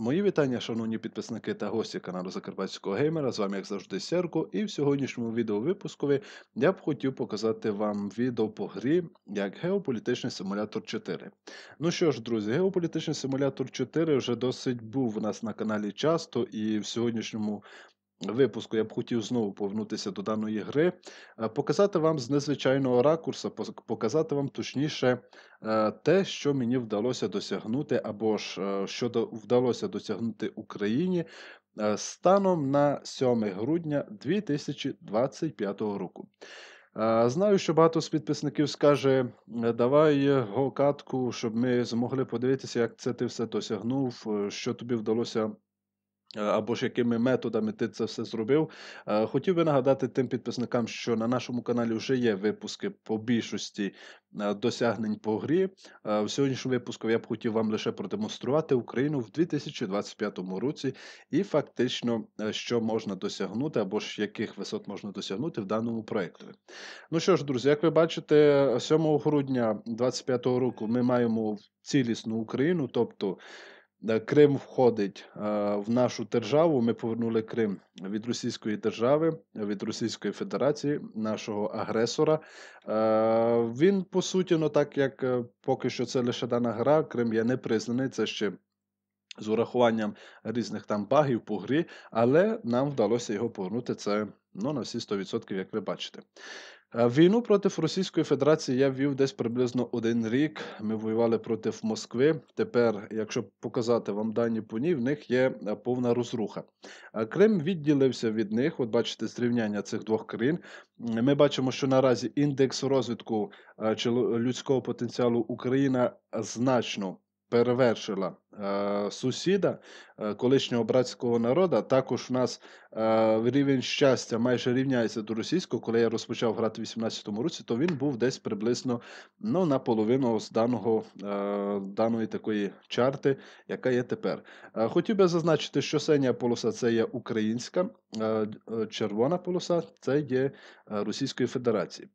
Мої вітання, шановні підписники та гості каналу Закарпатського геймера. З вами, як завжди, Серко, і в сьогоднішньому відеовипускові я б хотів показати вам відео по грі як Геополітичний симулятор 4. Ну що ж, друзі, геополітичний симулятор 4 вже досить був у нас на каналі часто, і в сьогоднішньому Випуску я б хотів знову повернутися до даної гри, е, показати вам з незвичайного ракурсу, показати вам точніше е, те, що мені вдалося досягнути, або ж е, що вдалося досягнути Україні станом на 7 грудня 2025 року. Знаю, що багато з підписників скаже: давай гокатку, щоб ми змогли подивитися, як це ти все досягнув, що тобі вдалося Е, або ж якими методами ти це все зробив. Е, хотів би нагадати тим підписникам, що на нашому каналі вже є випуски по більшості е, досягнень по грі. В сьогоднішньому випуску я б хотів вам лише продемонструвати Україну в 2025 році і фактично, що можна досягнути, або ж яких висот можна досягнути в даному проєкті. Ну що ж, друзі, як ви бачите, 7 грудня 2025 року ми маємо цілісну Україну, тобто. Е, Крим входить е, в нашу державу. Ми повернули Крим від Російської держави, від Російської Федерації, нашого агресора. Е, він по суті, ну так як поки що це лише дана гра, Крим є не признаний. Це ще. З урахуванням різних там багів по грі, але нам вдалося його повернути це ну, на всі 100%, як ви бачите. Війну проти Російської Федерації я вів десь приблизно один рік. Ми воювали проти Москви. Тепер, якщо показати вам дані по ній, в них є е, повна розруха. Крим відділився від них. От бачите, зрівняння цих двох країн. Ми бачимо, що наразі індекс розвитку е, людського потенціалу Україна е, значно перевершила е, сусіда е, колишнього братського народу. Також у нас е, рівень щастя майже рівняється до російського. Коли я розпочав грати в 18-му році, то він був десь приблизно ну, наполовину з даного, е, даної такої чарти, яка є тепер. Е, хотів би зазначити, що синя полоса це є українська, е, е червона полоса це є е, Російської Федерації.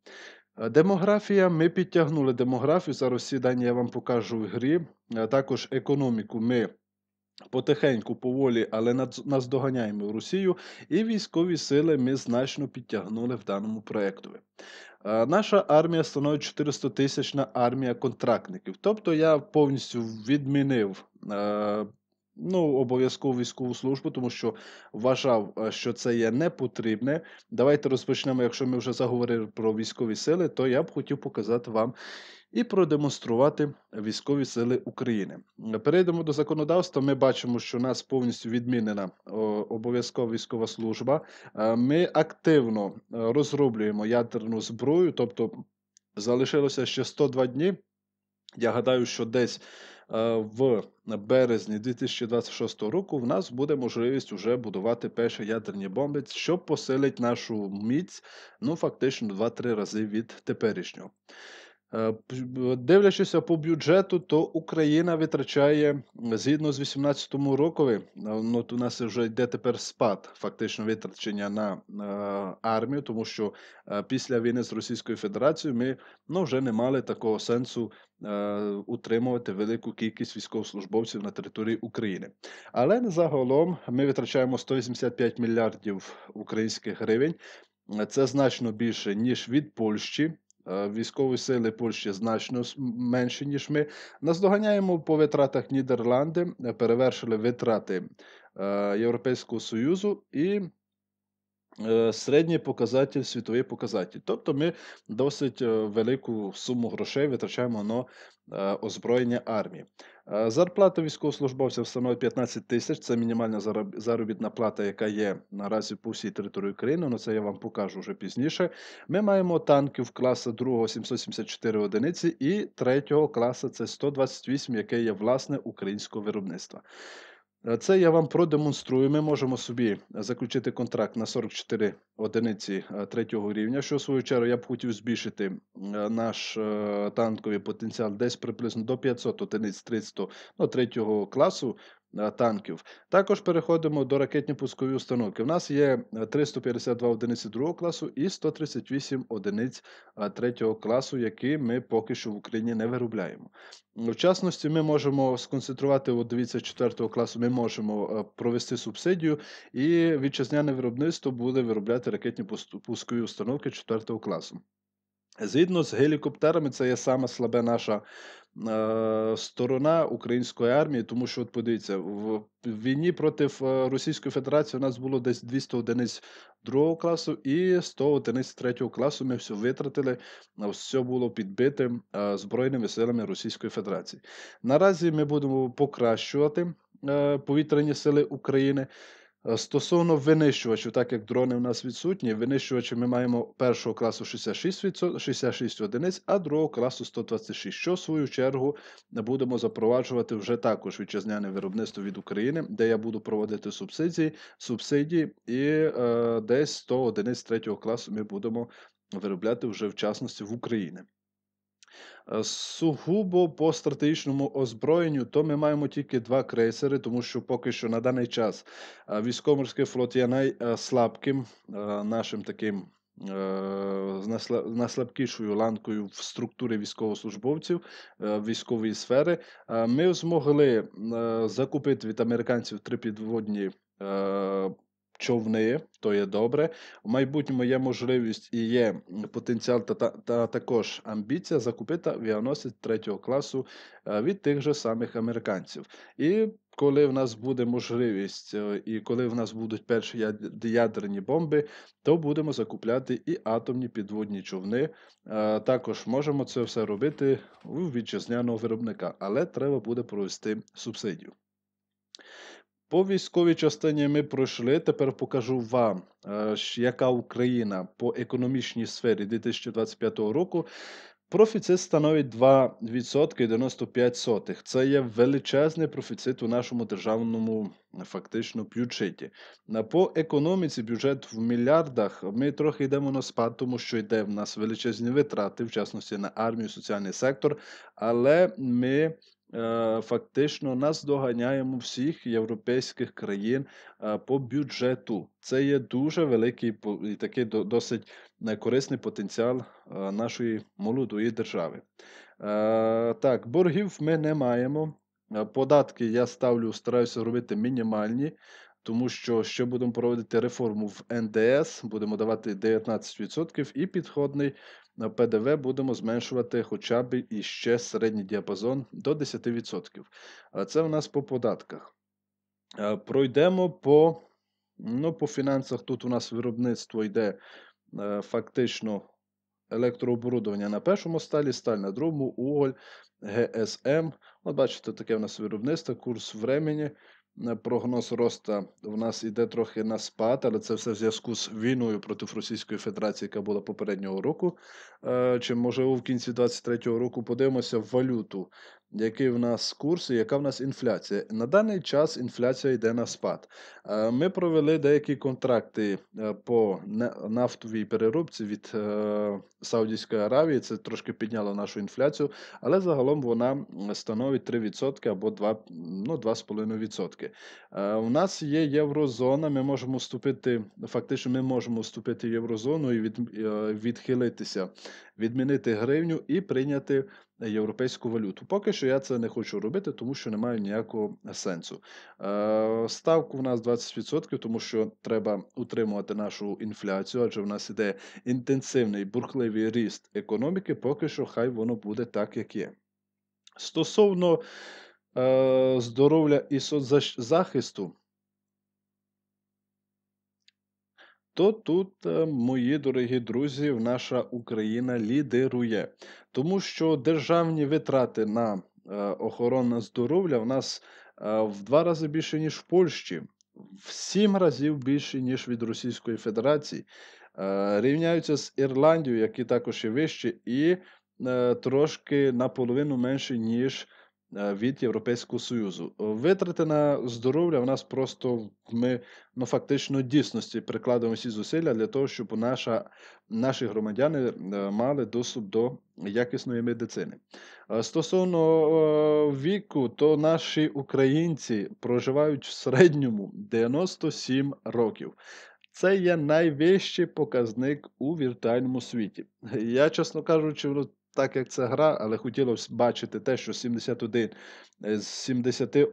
Е, демографія. Ми підтягнули демографію. Зараз всі дані я вам покажу в грі. Е, також економіку ми потихеньку, поволі, але наздоганяємо в Росію. І військові сили ми значно підтягнули в даному проєкту. Е, наша армія становить 400 тисячна армія контрактників. Тобто я повністю відмінив. Ну, обов'язкову військову службу, тому що вважав, е, що це є непотрібне. Давайте розпочнемо. Якщо ми вже заговорили про військові сили, то я б хотів показати вам і продемонструвати військові сили України. Е, перейдемо до законодавства. Ми бачимо, що у нас повністю відмінена обов'язкова військова служба. Е, ми активно розроблюємо ядерну зброю, тобто залишилося ще 102 дні. Я гадаю, що десь. Е, в березні 2026 року в нас буде можливість вже будувати перші ядерні бомби, що посилить нашу міць, ну фактично 2-3 рази від теперішнього. Е, Дивлячися по бюджету, то Україна витрачає згідно з 18-му рокові, е, ну у нас вже йде тепер спад фактично витрачення на е, армію, тому що е, після війни з Російською Федерацією ми ну, вже не мали такого сенсу е, утримувати велику кількість військовослужбовців на території України. Але загалом ми витрачаємо 185 мільярдів українських гривень. Це значно більше ніж від Польщі. Е, Військової сили Польщі значно менші, ніж ми. Наздоганяємо по витратах Нідерланди, е, перевершили витрати е, Європейського Союзу і Е, середній показатель, світовий показатель. Тобто ми досить е, велику суму грошей витрачаємо на е, озброєння армії. Зарплата військовослужбовців становить 15 тисяч. Це мінімальна заробітна плата, яка є наразі по всій території України. але ну, це я вам покажу вже пізніше. Ми маємо танків класу 2 774 одиниці і 3 класу це 128, яке є власне українського виробництва. Е, це я вам продемонструю. Ми можемо собі е, заключити контракт на 44 одиниці е, третього рівня, що в свою чергу я б хотів збільшити наш танковий потенціал десь приблизно до 500 одиниць 300 ну, третього класу. Е, танків. Також переходимо до ракетні-пускові установки. У нас є 352 е, одиниці 2 класу і 138 одиниць 3 е, класу, які ми поки що в Україні не виробляємо. В частності, ми можемо сконцентрувати, от дивіться, 4 класу ми можемо провести субсидію, і вітчизняне виробництво буде виробляти ракетні пускові установки 4 класу. Згідно з гелікоптерами, це є саме слабе наша е, сторона української армії, тому що, от подивіться, в, війні проти е, Російської Федерації у нас було десь 200 одиниць другого класу і 100 одиниць третього класу. Ми все витратили, е, все було підбите е, Збройними силами Російської Федерації. Наразі ми будемо покращувати е, повітряні сили України. Е, стосовно винищувачів, так як дрони у нас відсутні, винищувачі ми маємо першого класу 66 66 одиниць, а другого класу 126, що в свою чергу будемо запроваджувати вже також вітчизняне виробництво від України, де я буду проводити субсидії субсидії і е, десь 100 одиниць третього класу ми будемо виробляти вже в частності в Україні. Е, сугубо по стратегічному озброєнню, то ми маємо тільки два крейсери, тому що поки що на даний час е, військоморський флот є найслабким е, нашим таким. найслабкішою ланкою в структурі військовослужбовців військової сфери, ми змогли закупити від американців три підводні човни, то є добре. У майбутньому є можливість і є потенціал та, та, та також амбіція закупити авіаносець третього класу е, від тих же самих американців. І коли в нас буде можливість, е, і коли в нас будуть перші ядерні бомби, то будемо закупляти і атомні підводні човни. Е, також можемо це все робити у вітчизняного виробника, але треба буде провести субсидію. По військовій частині ми пройшли. Тепер покажу вам, е, яка Україна по економічній сфері 2025 року. Профіцит становить 2,95 сотих. Це є величезний профіцит у нашому державному фактично бюджеті. По економіці бюджет в мільярдах. Ми трохи йдемо на спад, тому що йде в нас величезні витрати, в частності на армію, соціальний сектор. Але ми Е, фактично нас доганяємо всіх європейських країн е, по бюджету. Це є дуже великий і такий досить е, корисний потенціал нашої молодої держави. Так, боргів ми не маємо. Податки я ставлю, стараюся робити мінімальні. Тому що ще будемо проводити реформу в НДС, будемо давати 19% і підходний на ПДВ будемо зменшувати хоча б іще середній діапазон до 10%. А це у нас по податках. Е, пройдемо по ну, по фінансах. Тут у нас виробництво йде е, фактично електрооборудування на першому сталі, сталь на другому, уголь, ГСМ. От бачите, таке у нас виробництво, курс времені. Е, прогноз роста в нас іде трохи на спад, але це все в зв'язку з війною проти Російської Федерації, яка була попереднього року. Е, чи може в кінці 2023 року подивимося валюту? який в нас курс і яка в нас інфляція. На даний час інфляція йде на спад. Е, ми провели деякі контракти е, по нафтовій переробці від е, Саудівської Аравії. Це трошки підняло нашу інфляцію, але загалом вона становить 3% або 2, ну, 2,5%. У нас є єврозона, ми можемо вступити, фактично, ми можемо вступити в єврозону і від, відхилитися, відмінити гривню і прийняти. Е, європейську валюту. Поки що я це не хочу робити, тому що не маю ніякого е, сенсу. Е, ставку в нас 20%, тому що треба утримувати нашу інфляцію, адже в нас іде інтенсивний бурхливий ріст економіки. Поки що хай воно буде так, як є. Стосовно здоров'я і соцзахисту, то тут, е, мої дорогі друзі, наша Україна лідирує, тому що державні витрати на е, охорону здоров'я в нас е, в два рази більше, ніж в Польщі, в сім разів більше, ніж від Російської Федерації. Рівняються з Ірландією, які також і вищі, і трошки наполовину менше, ніж. Е, від Європейського Союзу. Е, витрати на здоров'я в нас просто ми ну, фактично дійсності прикладаємо всі зусилля для того, щоб наша, наші громадяни е, мали доступ до якісної медицини. Стосовно віку, то наші українці проживають в середньому 97 років. Це є найвищий показник у віртуальному світі. Я, чесно кажучи, так як це гра, але хотілося бачити те, що 71 е, з 71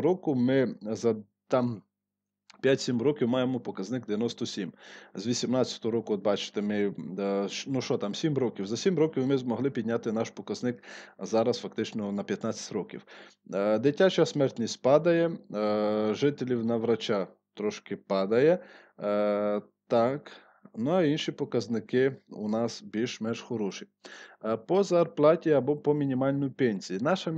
року ми за там. 5-7 років маємо показник 97. З 18-го року, от бачите, ми ну що там, 7 років. За 7 років ми змогли підняти наш показник зараз фактично на 15 років. Е, дитяча смертність падає, е, жителів на врача трошки падає. Так. Ну а інші показники у нас більш-менш хороші. Е, по зарплаті або по мінімальній пенсії. Наша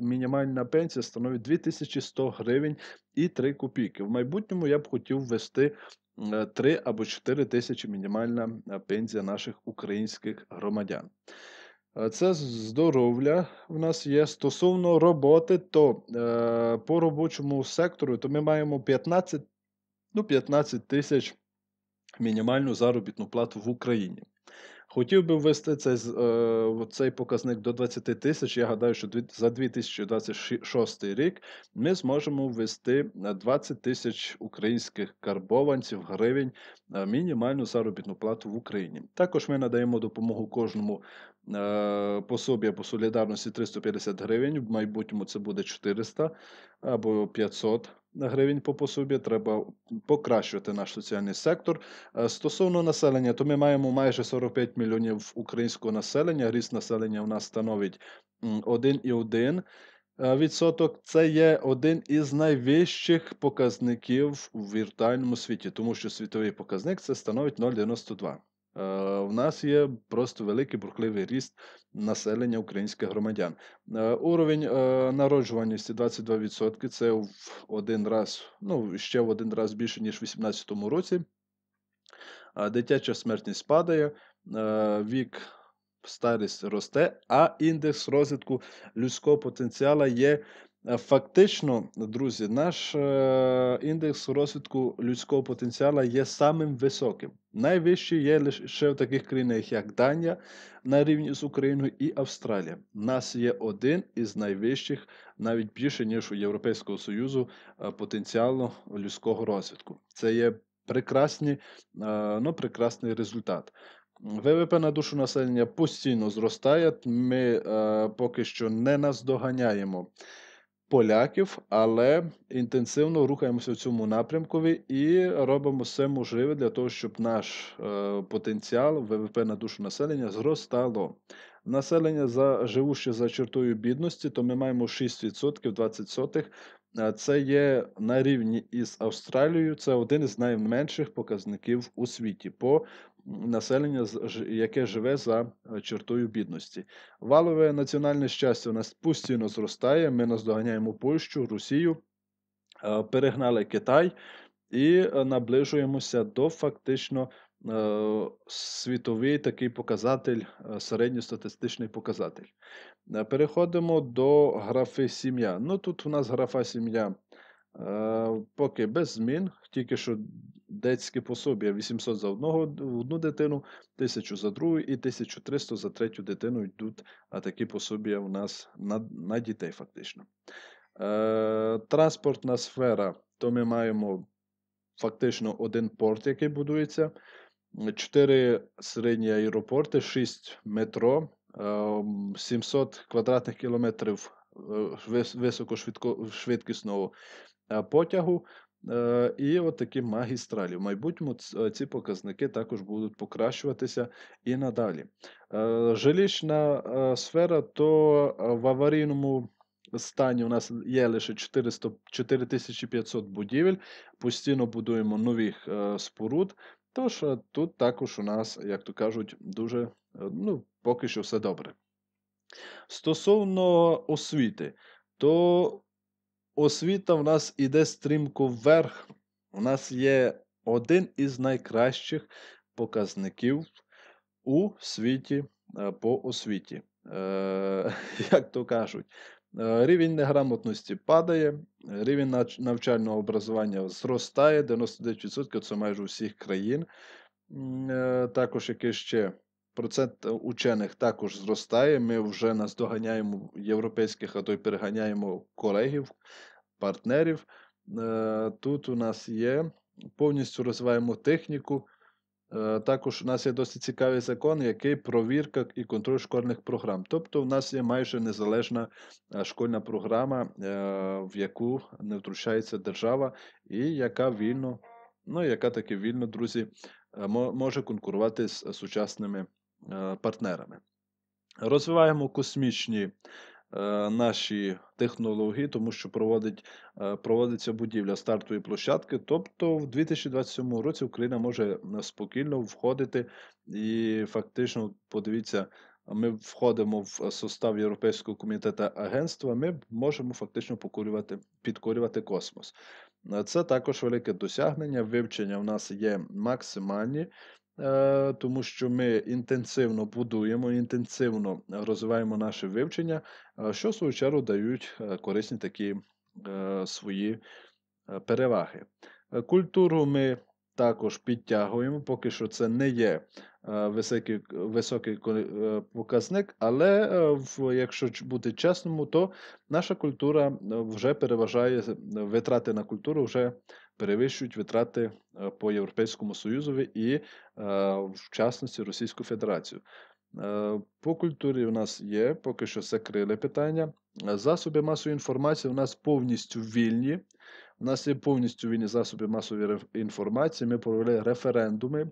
мінімальна пенсія становить 2100 гривень і 3 копійки. В майбутньому я б хотів ввести 3 е, або 4 тисячі мінімальна е, пенсія наших українських громадян. Це здоров'я в нас є. Стосовно роботи, то по робочому сектору то ми маємо 15 ну, 15 тисяч мінімальну заробітну плату в Україні. Хотів би ввести цей е, цей показник до 20 тисяч. Я гадаю, що за 2026 рік ми зможемо ввести 20 е, тисяч українських карбованців гривень е, мінімальну заробітну плату в Україні. Також ми надаємо допомогу кожному пособі по солідарності 350 гривень. В майбутньому це буде 400 або 500 гривень гривень по пособі. Треба покращувати наш соціальний сектор. Е, стосовно населення, то ми маємо майже 45 мільйонів українського населення. Ріст населення у нас становить 1,1%. Е, відсоток це є один із найвищих показників в віртуальному світі, тому що світовий показник це становить 0,92. Е, в нас є просто великий бурхливий ріст населення українських громадян. Е, уровень е, народжуваності 22%. Це в один раз, ну ще в один раз більше ніж в 2018 році. Дитяча смертність падає, вік, старість росте, а індекс розвитку людського потенціалу є Е, фактично, друзі, наш е, індекс розвитку людського потенціалу є самим високим. Найвищий є лише в таких країнах, як Данія, на рівні з Україною і Австралія. Нас є один із найвищих, навіть більше ніж у Європейського Союзу, е, потенціалу людського розвитку. Це є прекрасні, ну, прекрасний результат. ВВП на душу населення постійно зростає. Ми поки що не наздоганяємо поляків, але інтенсивно рухаємося в цьому напрямку і робимо все можливе для того, щоб наш е, потенціал ВВП на душу населення зростало. Населення за живуще за чертою бідності, то ми маємо 6% 20% Е, це є на рівні із Австралією. Це один із найменших показників у світі по населенню, яке живе за е, чертою бідності. Валове національне щастя у нас постійно зростає. Ми наздоганяємо Польщу, Росію, е, перегнали Китай і наближуємося до фактично. Світовий такий показатель, середньостатистичний показатель. Е, переходимо до графи сім'я. Ну тут у нас графа сім'я е, поки без змін, тільки що детські пособія 800 за одного, одну дитину, 1000 за другу і 1300 за третю дитину йдуть а такі пособія у нас на, на дітей, фактично. Е, Транспортна сфера, то ми маємо фактично один порт, який будується, 4 середні аеропорти, 6 метро. 700 ем, квадратних кілометрів е, високошвидкісного е, потягу. Е, і от такі магістралі. В майбутньому ці показники також будуть покращуватися і надалі. Жилищна сфера то в аварійному стані у нас є лише 400, 4500 будівель, постійно будуємо нових споруд. Тож е, тут також у нас, як то кажуть, дуже е, ну, поки що все добре. Стосовно освіти, то освіта в нас іде стрімко вверх. У нас є один із найкращих показників у світі е, по освіті. Е, Як то кажуть, рівень неграмотності падає, Рівень навчального образування зростає 99% це майже усіх країн. Е, також який ще процент е, учених також зростає. Ми вже наздоганяємо європейських, а то й переганяємо колегів, партнерів. Е, тут у нас є повністю розвиваємо техніку. Е, також у нас є досить цікавий закон, який провірка і контроль школьних програм. Тобто, у нас є майже незалежна е, школьна програма, е, в яку не втручається держава, і яка вільно, ну яка таки вільно, друзі, може конкурувати з сучасними партнерами. Розвиваємо космічні Е, наші технології, тому що проводить, е, проводиться будівля стартової площадки. Тобто, в 2027 році Україна може е, спокійно входити і фактично, подивіться, ми входимо в состав Європейського комітету агентства. Ми можемо фактично покурювати підкорювати космос. Це також велике досягнення. Вивчення в нас є максимальні. Е, тому що ми інтенсивно будуємо, інтенсивно розвиваємо наше вивчення, е, що в свою чергу дають е, корисні такі свої переваги. Культуру ми також підтягуємо, поки що це не є високий високий показник, але якщо бути чесному, то наша культура вже переважає витрати на культуру вже перевищують витрати е, по Європейському Союзові і, е, в частності, Російську Федерацію. Е, по культурі у нас є поки що криле питання. Засоби масової інформації у нас повністю вільні. У нас є повністю вільні засоби масової інформації. Ми провели референдуми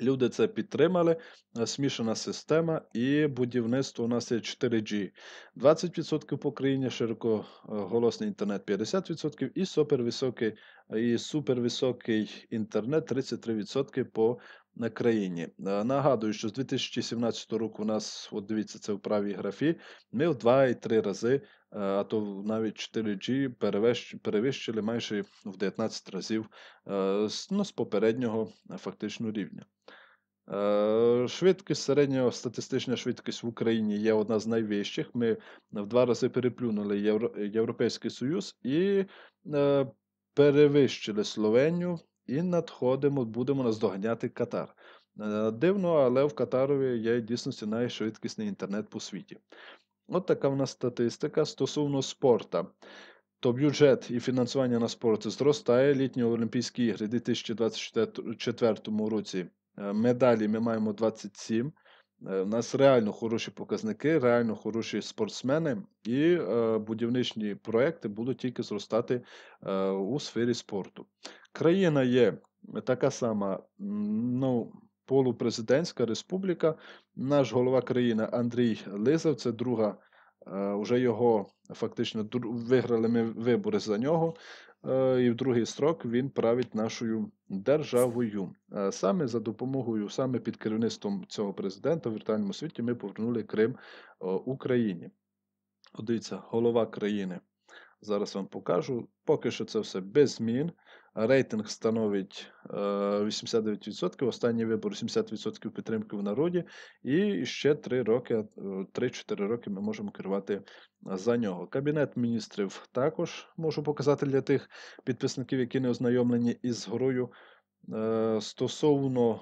Люди це підтримали, е, смішана система, і будівництво у нас є 4G, 20% по країні, широкоголосний інтернет 50% і супервисокий і супервисокий інтернет 33% по на країні. Е, нагадую, що з 2017 року у нас, от дивіться, це в правій графі, ми в 2 і 3 рази, е, а то навіть 4G перевищили майже в 19 разів е, ну, з попереднього фактично рівня. Швидкість середня статистична швидкість в Україні є одна з найвищих. Ми в два рази переплюнули Європейський Союз і перевищили Словенію і надходимо, будемо наздоганяти Катар. Е, дивно, але в Катарові є дійсно найшвидкісний інтернет по світі. От така в нас статистика стосовно спорту. То бюджет і фінансування на спорт зростає. Літні Олімпійські ігри у 2024 році. Е, медалі ми маємо 27, у е, нас реально хороші показники, реально хороші спортсмени, і е, будівничні проекти будуть тільки зростати е, у сфері спорту. Країна є така сама ну, полупрезидентська республіка. Наш голова країни Андрій Лизав, це друга. Вже його фактично виграли ми вибори за нього. Е, і в другий строк він править нашою державою. Е, саме за допомогою, саме під керівництвом цього президента в віртуальному світі ми повернули Крим Україні. Дивіться, голова країни. Зараз вам покажу. Поки що це все без змін. Рейтинг становить 89%, е, останній вибор 70% підтримки в народі, і ще 3 роки, 3-4 е, роки ми можемо керувати за нього. Кабінет міністрів також можу показати для тих підписників, які не ознайомлені із грою. Е, стосовно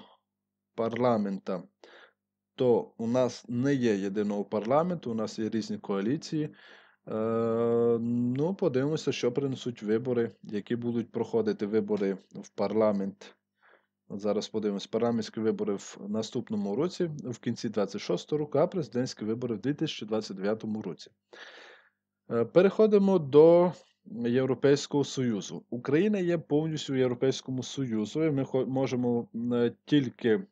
парламента, то у нас не є єдиного парламенту, у нас є різні коаліції. Е, ну, подивимося, що принесуть вибори, які будуть проходити вибори в парламент. Зараз подивимось парламентські вибори в наступному році, в кінці 26 року, а президентські вибори в 2029 році. Е, переходимо до Європейського Союзу. Україна є повністю в Європейському Союзу, і ми можемо е, тільки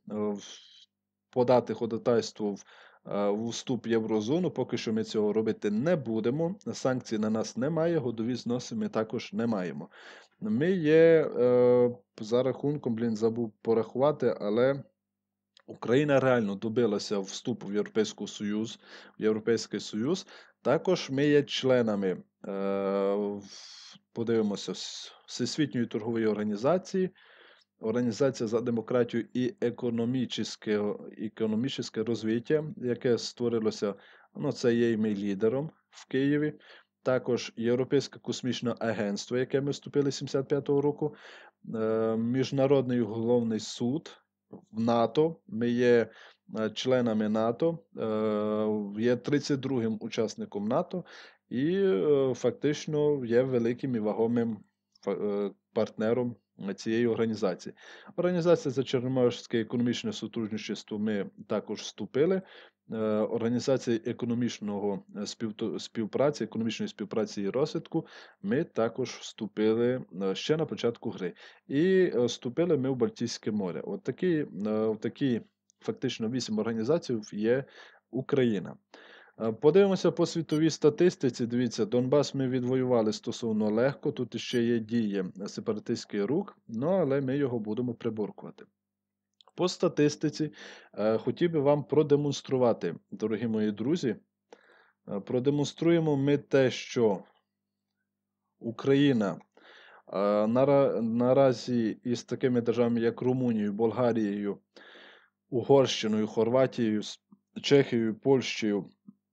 подати ходатайство в Е, вступ в єврозону. Поки що ми цього робити не будемо. Санкцій на нас немає, годові зноси ми також не маємо. Ми є е, за рахунком, блін, забув порахувати, але. Україна реально добилася вступу в Європейський Союз, в Європейський Союз. Також ми є членами, е, подивимося, Всесвітньої торгової організації, Організація за демократію і економічне, економічне розвиття, яке створилося, ну це є і ми лідером в Києві. Також Європейське космічне агентство, яке ми вступили 75-го року, е, Міжнародний головний суд в НАТО. Ми є е, членами НАТО, е, є 32-м учасником НАТО і фактично є великим і вагомим партнером Е, цієї організації. Організація за Чорноморське економічне сотрудничество ми також вступили. Е, організації економічного е, співпраці, економічної співпраці і розвитку ми також вступили ще на початку гри. І вступили ми в Балтійське море. От такі, от такі фактично вісім організацій є Україна. Е, подивимося по світовій статистиці. Дивіться, Донбас ми відвоювали стосовно легко. Тут ще є діє е, сепаратистський рух, ну, але ми його будемо приборкувати. По статистиці е, хотів би вам продемонструвати, дорогі мої друзі. Продемонструємо ми те, що Україна наразі із такими державами, як Румунією, Болгарією, Угорщиною, Хорватією, Чехією, Польщею.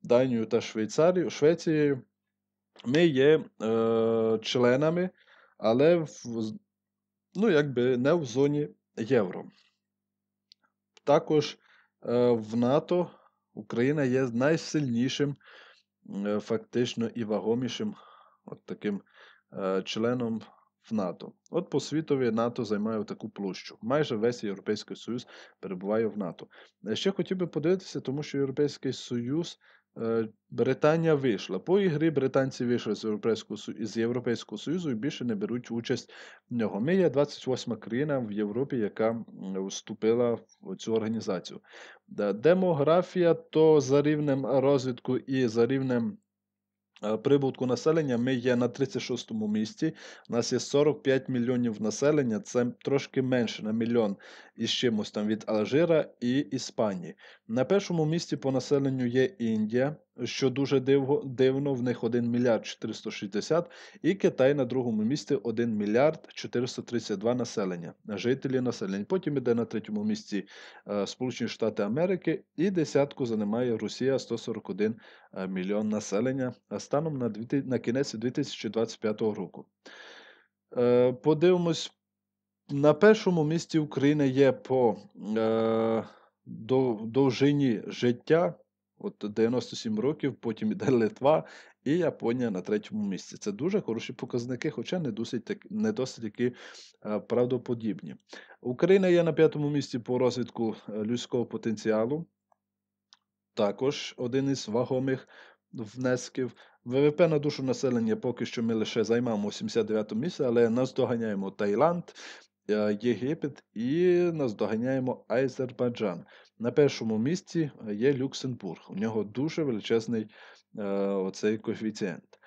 Данією та Швейцарією, Швецією. Ми є е, членами, але в, ну, якби не в зоні євро. Також е, в НАТО Україна є найсильнішим, е, фактично і вагомішим от таким е, членом в НАТО. От по світові НАТО займає таку площу. Майже весь Європейський Союз перебуває в НАТО. Е, ще хотів би подивитися, тому що Європейський Союз. Е, Британія вийшла. По ігрі. британці вийшли з Європейського з Європейського Союзу і більше не беруть участь в нього. Ми є 28 країна в Європі, яка вступила в цю організацію. Демографія то за рівнем розвитку і за рівнем Е, прибутку населення ми є на 36 му місці. У нас є 45 мільйонів населення, це трошки менше на мільйон із чимось там від Алжира і Іспанії. На першому місці по населенню є Індія що дуже дивно, в них 1 мільярд 460, і Китай на другому місці 1 мільярд 432 населення, жителі населення. Потім іде на третьому місці е, Сполучені Штати Америки і десятку займає Росія 141 е, мільйон населення е, станом на, 2, на кінець 2025 року. Подивимось, на першому місці Україна є по довжині життя. От 97 років, потім іде Литва і Японія на третьому місці. Це дуже хороші показники, хоча не досить не досить такі е, правдоподібні. Україна є на п'ятому місці по розвитку е, людського потенціалу. Також один із вагомих внесків. ВВП на душу населення поки що ми лише займаємо 79 місце, але наздоганяємо Таїланд, е, Єгипет і наздоганяємо Азербайджан. На першому місці е, є Люксембург. У нього дуже величезний е, оцей коефіцієнт.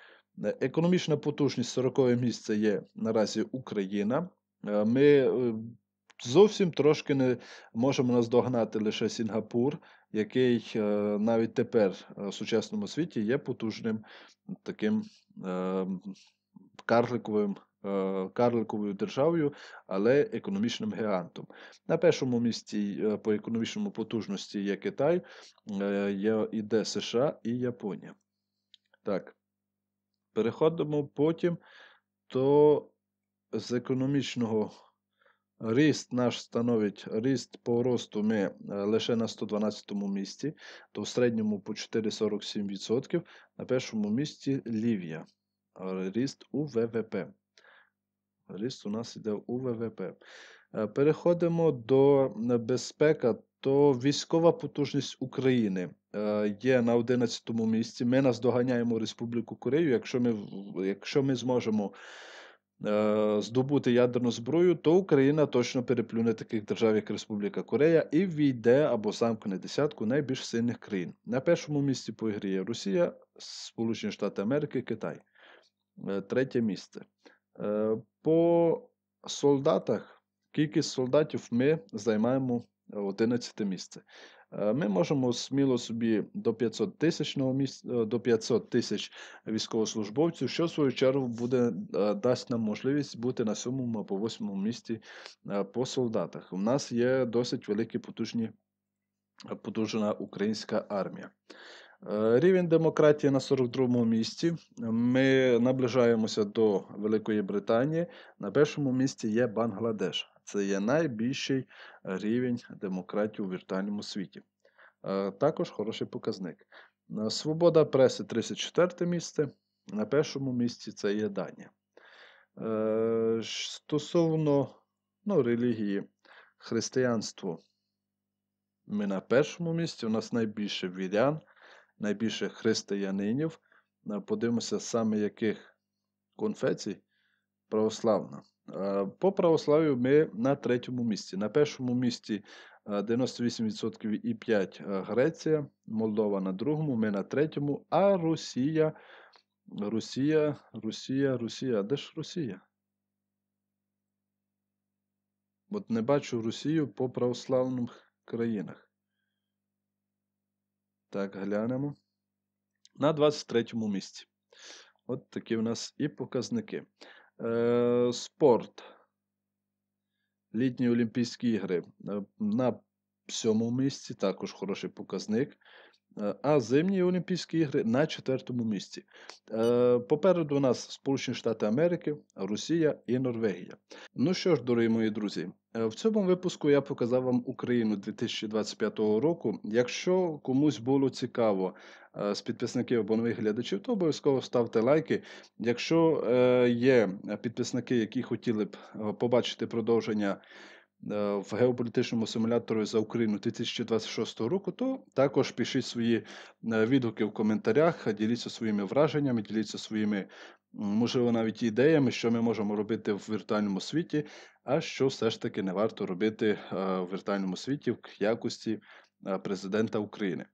Е, економічна потужність 40 місце є наразі Україна. Е, ми зовсім трошки не можемо наздогнати лише Сінгапур, який е, навіть тепер в сучасному світі є потужним таким е, карликовим Е, карликовою державою, але економічним гігантом. На першому місці е, по економічному потужності є Китай, е, іде США і Японія. Так, переходимо потім то з економічного. Ріст наш становить ріст по росту ми лише на 112 місці, то в середньому по 4,47%. На першому місці Лівія. Ріст у ВВП. Ріст у нас йде у ВВП. Е, переходимо до е, безпека, то військова потужність України е, є на 11 му місці. Ми наздоганяємо Республіку Корею. Якщо ми, Якщо ми зможемо. Здобути ядерну зброю, то Україна точно переплюне таких держав, як Республіка Корея, і війде або замкне десятку найбільш сильних країн. На першому місці по грі є Росія, Сполучені Штати Америки, Китай. Третє місце. Е, по солдатах, кількість солдатів ми займаємо 11 місце. Е, ми можемо сміло собі до 500 тисяч е, до 500 тисяч військовослужбовців, що в свою чергу буде дасть нам можливість бути на 7 або 8 місці по солдатах. У нас є досить великі потужні потужна українська армія. Е, рівень демократії на 42-му місці. Ми наближаємося до Великої Британії. На першому місці є Бангладеш. Це є найбільший рівень демократії у віртуальному світі. Е, також хороший показник. Е, свобода преси 34 місце. На першому місці це є Данія. Стосовно ну, релігії, християнство, ми на першому місці. У нас найбільше вірян найбільше християнинів. Е, подивимося, саме яких конфесій православна. Е, по православ'ю ми на третьому місці. На першому місці 98% е, і 5 Греція, Молдова на другому, ми на третьому, а Росія, Росія, Росія, Росія. Де ж Росія? От не бачу Росію по православних країнах. Так, глянемо. На 23 му місці. От такі в нас і показники. Е, Спорт. Літні Олімпійські ігри. Е, на сьомому місці також хороший показник. Е, а зимні Олімпійські ігри на четвертому місці. Е, попереду у нас Сполучені Штати Америки, Росія і Норвегія. Ну що ж, дорогі мої друзі, е, в цьому випуску я показав вам Україну 2025 року. Якщо комусь було цікаво з підписників або нових глядачів, то обов'язково ставте лайки. Якщо є підписники, які хотіли б побачити продовження. Е, в геополітичному симуляторі за Україну 2026 року, то також пишіть свої е, відгуки в коментарях, е, діліться своїми враженнями, діліться своїми, можливо, навіть ідеями, що ми можемо робити в віртуальному світі, а що все ж таки не варто робити в віртуальному світі в якості президента України.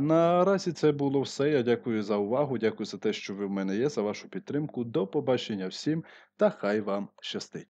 Наразі це було все. Я дякую за увагу. Дякую за те, що ви в мене є, за вашу підтримку. До побачення всім та хай вам щастить.